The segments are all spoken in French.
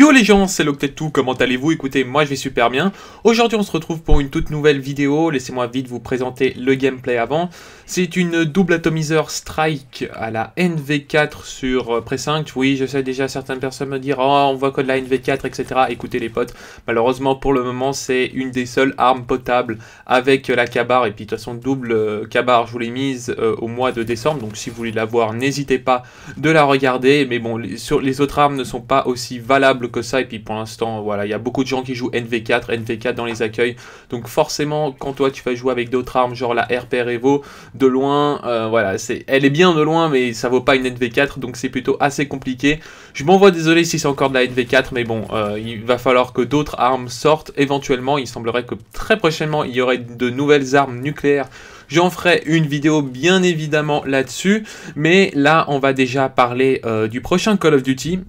Yo les gens, c'est tout comment allez-vous Écoutez, moi je vais super bien. Aujourd'hui on se retrouve pour une toute nouvelle vidéo, laissez-moi vite vous présenter le gameplay avant. C'est une double atomiseur strike à la NV4 sur euh, Pré 5. Oui, je sais déjà certaines personnes me dire oh, « on voit que de la NV4, etc. » Écoutez les potes, malheureusement pour le moment c'est une des seules armes potables avec euh, la cabare et puis de toute façon double Cabare euh, je vous l'ai mise au mois de décembre, donc si vous voulez la voir, n'hésitez pas de la regarder. Mais bon, les autres armes ne sont pas aussi valables que ça. Et puis pour l'instant, voilà, il y a beaucoup de gens qui jouent NV4, NV4 dans les accueils. Donc forcément, quand toi tu vas jouer avec d'autres armes, genre la RPR Evo, de loin, euh, voilà, c'est, elle est bien de loin, mais ça vaut pas une NV4, donc c'est plutôt assez compliqué. Je m'en vois désolé si c'est encore de la NV4, mais bon, euh, il va falloir que d'autres armes sortent éventuellement. Il semblerait que très prochainement, il y aurait de nouvelles armes nucléaires J'en ferai une vidéo bien évidemment là-dessus, mais là on va déjà parler euh, du prochain Call of Duty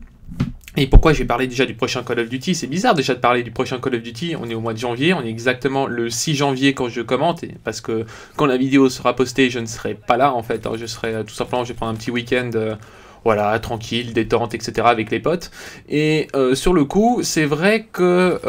et pourquoi je vais parler déjà du prochain Call of Duty C'est bizarre déjà de parler du prochain Call of Duty. On est au mois de janvier, on est exactement le 6 janvier quand je commente, parce que quand la vidéo sera postée, je ne serai pas là en fait. Hein. je serai euh, tout simplement, je vais prendre un petit week-end. Euh, voilà, tranquille, détente, etc. avec les potes. Et euh, sur le coup, c'est vrai que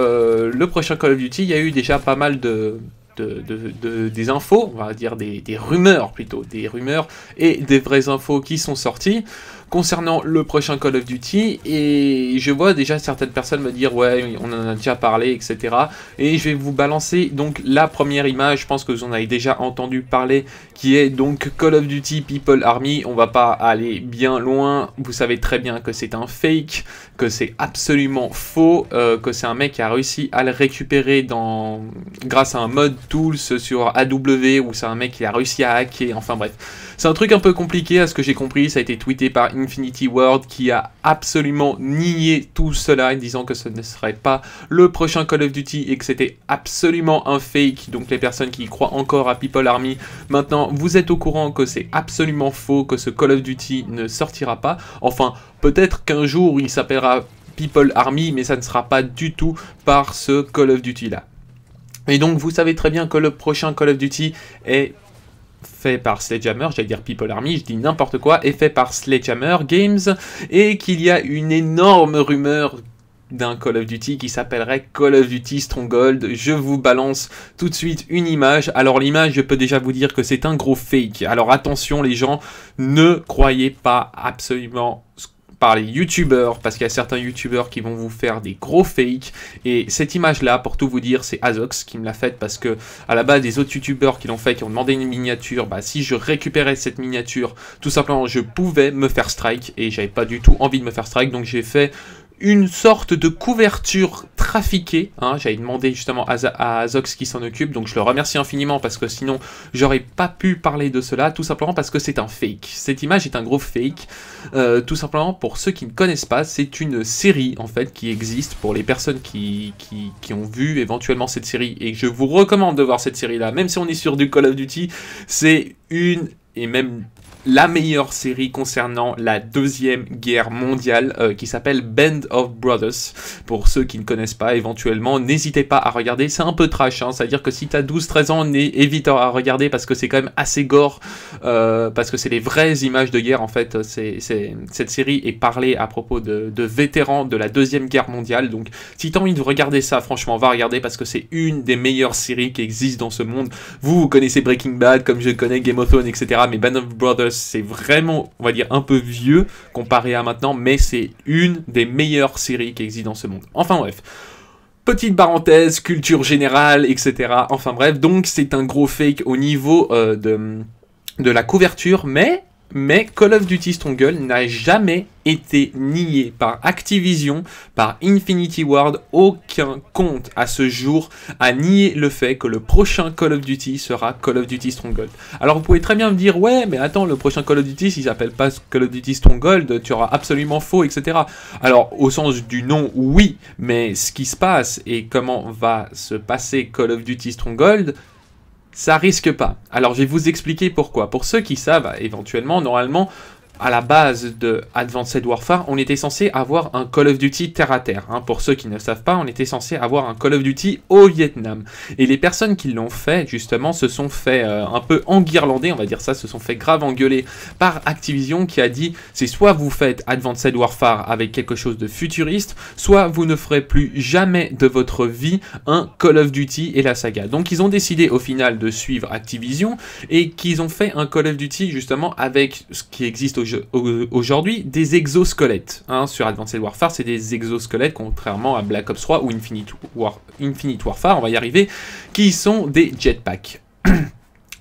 le prochain Call of Duty, il y a eu déjà pas mal de, des infos, on va dire des, des, rumeurs plutôt, des rumeurs et des vraies infos qui sont sorties concernant le prochain Call of Duty et je vois déjà certaines personnes me dire ouais on en a déjà parlé etc et je vais vous balancer donc la première image je pense que vous en avez déjà entendu parler qui est donc Call of Duty People Army on va pas aller bien loin vous savez très bien que c'est un fake que c'est absolument faux euh, que c'est un mec qui a réussi à le récupérer dans grâce à un mode tools sur AW ou c'est un mec qui a réussi à hacker enfin bref c'est un truc un peu compliqué à ce que j'ai compris ça a été tweeté par Infinity World qui a absolument nié tout cela, en disant que ce ne serait pas le prochain Call of Duty et que c'était absolument un fake. Donc les personnes qui croient encore à People Army, maintenant vous êtes au courant que c'est absolument faux, que ce Call of Duty ne sortira pas. Enfin, peut-être qu'un jour il s'appellera People Army, mais ça ne sera pas du tout par ce Call of Duty là. Et donc vous savez très bien que le prochain Call of Duty est fait par Sledgehammer, j'allais dire People Army, je dis n'importe quoi, est fait par Sledgehammer Games, et qu'il y a une énorme rumeur d'un Call of Duty qui s'appellerait Call of Duty Stronghold. Je vous balance tout de suite une image. Alors l'image, je peux déjà vous dire que c'est un gros fake. Alors attention les gens, ne croyez pas absolument ce par les youtubeurs, parce qu'il y a certains youtubeurs qui vont vous faire des gros fakes. Et cette image-là, pour tout vous dire, c'est Azox qui me l'a faite, parce que à la base, des autres youtubeurs qui l'ont fait, qui ont demandé une miniature, bah, si je récupérais cette miniature, tout simplement, je pouvais me faire strike, et j'avais pas du tout envie de me faire strike, donc j'ai fait une sorte de couverture trafiquée. Hein. J'avais demandé justement à, Azox qui s'en occupe, donc je le remercie infiniment parce que sinon j'aurais pas pu parler de cela, tout simplement parce que c'est un fake. Cette image est un gros fake. Euh, tout simplement pour ceux qui ne connaissent pas, c'est une série en fait qui existe pour les personnes qui, qui, qui ont vu éventuellement cette série. Et je vous recommande de voir cette série là, même si on est sur du Call of Duty, c'est une et même la meilleure série concernant la Deuxième Guerre mondiale euh, qui s'appelle Band of Brothers. Pour ceux qui ne connaissent pas éventuellement, n'hésitez pas à regarder. C'est un peu trash, hein. c'est-à-dire que si t'as 12-13 ans, évite à regarder parce que c'est quand même assez gore, euh, parce que c'est les vraies images de guerre en fait. C'est, cette série est parlée à propos de, de, vétérans de la Deuxième Guerre mondiale. Donc si t'as envie de regarder ça, franchement, va regarder parce que c'est une des meilleures séries qui existent dans ce monde. Vous, vous connaissez Breaking Bad comme je connais Game of Thrones, etc. Mais Band of Brothers c'est vraiment, on va dire, un peu vieux comparé à maintenant, mais c'est une des meilleures séries qui existent dans ce monde. Enfin bref. Petite parenthèse, culture générale, etc. Enfin bref, donc c'est un gros fake au niveau euh, de, de la couverture, mais mais Call of Duty Stronghold n'a jamais été nié par Activision, par Infinity Ward. Aucun compte à ce jour a nié le fait que le prochain Call of Duty sera Call of Duty Stronghold. Alors vous pouvez très bien me dire, ouais, mais attends, le prochain Call of Duty, s'il s'appelle pas Call of Duty Stronghold, tu auras absolument faux, etc. Alors au sens du nom, oui, mais ce qui se passe et comment va se passer Call of Duty Stronghold, ça risque pas. Alors je vais vous expliquer pourquoi. Pour ceux qui savent, éventuellement, normalement, à la base de Advanced Warfare, on était censé avoir un Call of Duty terre à terre. Hein. Pour ceux qui ne savent pas, on était censé avoir un Call of Duty au Vietnam. Et les personnes qui l'ont fait, justement, se sont fait euh, un peu enguirlander, on va dire ça, se sont fait grave engueuler par Activision qui a dit c'est soit vous faites Advanced Warfare avec quelque chose de futuriste, soit vous ne ferez plus jamais de votre vie un Call of Duty et la saga. Donc ils ont décidé au final de suivre Activision et qu'ils ont fait un Call of Duty justement avec ce qui existe aujourd'hui aujourd'hui des exosquelettes. Hein, sur Advanced Warfare, c'est des exosquelettes, contrairement à Black Ops 3 ou Infinite Warfare, on va y arriver, qui sont des jetpacks.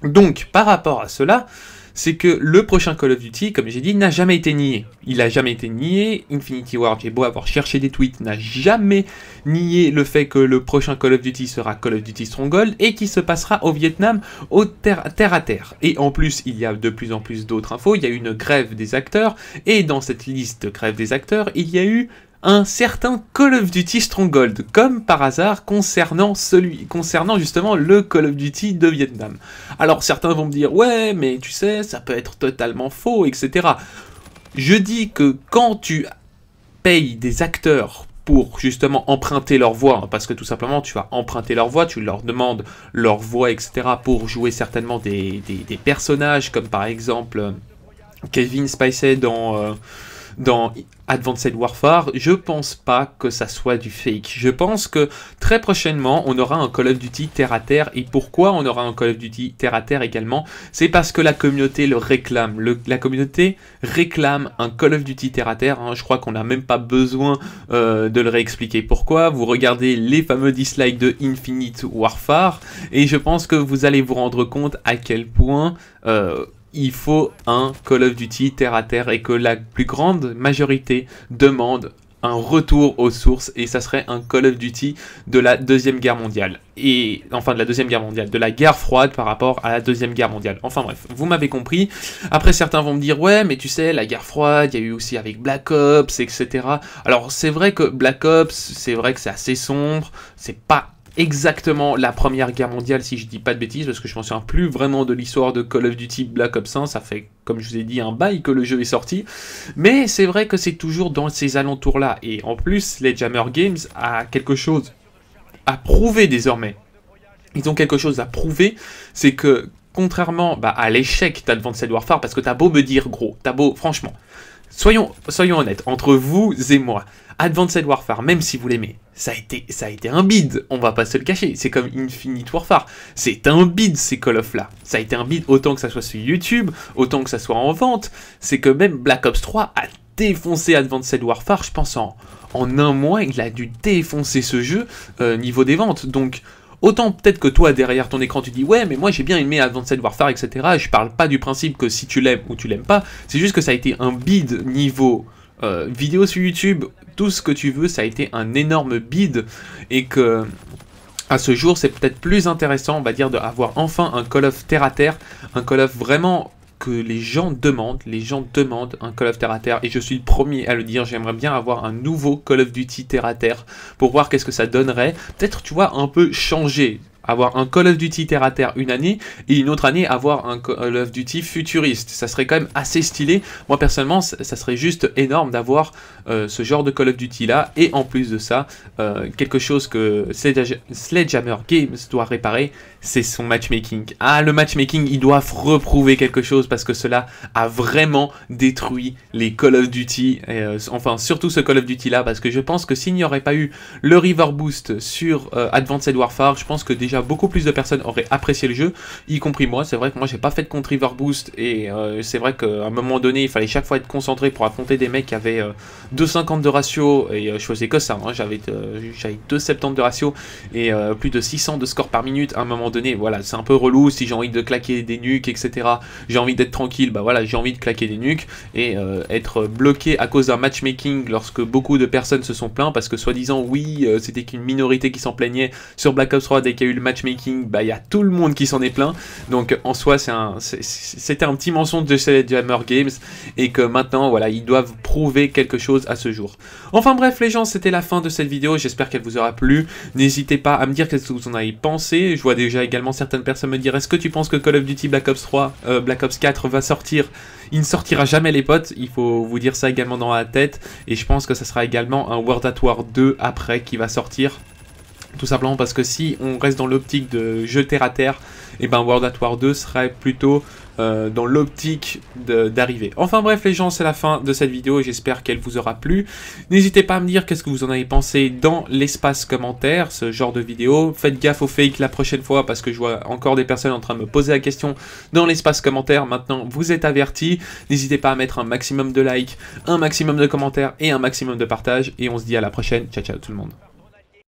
Donc, par rapport à cela, c'est que le prochain Call of Duty, comme j'ai dit, n'a jamais été nié. Il n'a jamais été nié. Infinity Ward, j'ai beau avoir cherché des tweets, n'a jamais nié le fait que le prochain Call of Duty sera Call of Duty Stronghold et qui se passera au Vietnam, au terre, à terre. Et en plus, il y a de plus en plus d'autres infos. Il y a une grève des acteurs et dans cette liste de grève des acteurs, il y a eu un certain Call of Duty Stronghold, comme par hasard concernant celui, concernant justement le Call of Duty de Vietnam. Alors certains vont me dire ouais, mais tu sais, ça peut être totalement faux, etc. Je dis que quand tu payes des acteurs pour justement emprunter leur voix, parce que tout simplement tu vas emprunter leur voix, tu leur demandes leur voix, etc. pour jouer certainement des, personnages comme par exemple euh, Kevin Spacey dans euh, dans Advanced Warfare, je pense pas que ça soit du fake. Je pense que très prochainement, on aura un Call of Duty terre à terre. Et pourquoi on aura un Call of Duty terre à terre également C'est parce que la communauté le réclame. la communauté réclame un Call of Duty terre à terre. Hein. Je crois qu'on n'a même pas besoin euh, de le réexpliquer pourquoi. Vous regardez les fameux dislikes de Infinite Warfare et je pense que vous allez vous rendre compte à quel point. Euh, il faut un Call of Duty terre à terre et que la plus grande majorité demande un retour aux sources et ça serait un Call of Duty de la Deuxième Guerre mondiale. Et enfin de la Deuxième Guerre mondiale, de la guerre froide par rapport à la Deuxième Guerre mondiale. Enfin bref, vous m'avez compris. Après certains vont me dire ouais mais tu sais la guerre froide, il y a eu aussi avec Black Ops, etc. Alors c'est vrai que Black Ops, c'est vrai que c'est assez sombre, c'est pas exactement la Première Guerre mondiale, si je dis pas de bêtises, parce que je m'en souviens plus vraiment de l'histoire de Call of Duty Black Ops 1. Ça fait, comme je vous ai dit, un bail que le jeu est sorti. Mais c'est vrai que c'est toujours dans ces alentours-là. Et en plus, les Jammer Games a quelque chose à prouver désormais. Ils ont quelque chose à prouver, c'est que contrairement bah, à l'échec d'Advanced Warfare, parce que t'as beau me dire gros, t'as beau, franchement, Soyons, soyons honnêtes, entre vous et moi, Advanced Warfare, même si vous l'aimez, ça a été, ça a été un bid, on va pas se le cacher. C'est comme Infinite Warfare, c'est un bid ces Call of là. Ça a été un bid autant que ça soit sur YouTube, autant que ça soit en vente. C'est que même Black Ops 3 a défoncé Advanced Warfare, je pense en, un mois, il a dû défoncer ce jeu euh, niveau des ventes. Donc Autant peut-être que toi, derrière ton écran, tu dis ouais, mais moi j'ai bien aimé Advanced Warfare, etc. je parle pas du principe que si tu l'aimes ou tu l'aimes pas, c'est juste que ça a été un bide niveau euh, vidéo sur YouTube, tout ce que tu veux, ça a été un énorme bide et que à ce jour, c'est peut-être plus intéressant, on va dire, d'avoir enfin un Call of terre à terre, un Call of vraiment que les gens demandent. Les gens demandent un Call of Terre à Terre et je suis le premier à le dire. J'aimerais bien avoir un nouveau Call of Duty Terre à Terre pour voir qu'est-ce que ça donnerait. Peut-être, tu vois, un peu changer avoir un Call of Duty terre à terre une année et une autre année avoir un Call of Duty futuriste. Ça serait quand même assez stylé. Moi personnellement, ça serait juste énorme d'avoir euh, ce genre de Call of Duty là et en plus de ça, euh, quelque chose que Sledgehammer Games doit réparer, c'est son matchmaking. Ah, le matchmaking, ils doivent reprouver quelque chose parce que cela a vraiment détruit les Call of Duty, euh, enfin surtout ce Call of Duty là parce que je pense que s'il n'y aurait pas eu le River Boost sur Advanced Warfare, je pense que des beaucoup plus de personnes auraient apprécié le jeu, y compris moi. C'est vrai que moi j'ai pas fait de contre River Boost et euh, c'est vrai qu'à un moment donné il fallait chaque fois être concentré pour affronter des mecs qui avaient 2,50 euh, de ratio et euh, je faisais que ça. Hein. J'avais j'avais 2,70 de ratio et plus de 600 de score par minute. À un moment donné, voilà, c'est un peu relou. Si j'ai envie de claquer des nuques, etc., j'ai envie d'être tranquille, bah voilà, j'ai envie de claquer des nuques et être bloqué à cause d'un matchmaking lorsque beaucoup de personnes se sont plaints parce que soi-disant, oui, c'était qu'une minorité qui s'en plaignait sur Black Ops 3 dès qu'il y a eu le matchmaking, bah, il y a tout le monde qui s'en est plein. Donc en soi, un, c'était un petit mensonge de chez Hammer Games et que maintenant, voilà, ils doivent prouver quelque chose à ce jour. Enfin bref, les gens, c'était la fin de cette vidéo. J'espère qu'elle vous aura plu. N'hésitez pas à me dire qu'est-ce que vous en avez pensé. Je vois déjà également certaines personnes me dire est-ce que tu penses que Call of Duty Black Ops 3, euh, Black Ops 4 va sortir Il ne sortira jamais, les potes. Il faut vous dire ça également dans la tête. Et je pense que ça sera également un World at War 2 après qui va sortir tout simplement parce que si on reste dans l'optique de jeter à terre, et eh ben World at War 2 serait plutôt euh, dans l'optique d'arriver. Enfin bref les gens, c'est la fin de cette vidéo, et j'espère qu'elle vous aura plu. N'hésitez pas à me dire qu'est-ce que vous en avez pensé dans l'espace commentaire, ce genre de vidéo. Faites gaffe aux fake la prochaine fois parce que je vois encore des personnes en train de me poser la question dans l'espace commentaire. Maintenant, vous êtes avertis. N'hésitez pas à mettre un maximum de likes, un maximum de commentaires et un maximum de partage. Et on se dit à la prochaine. Ciao ciao tout le monde.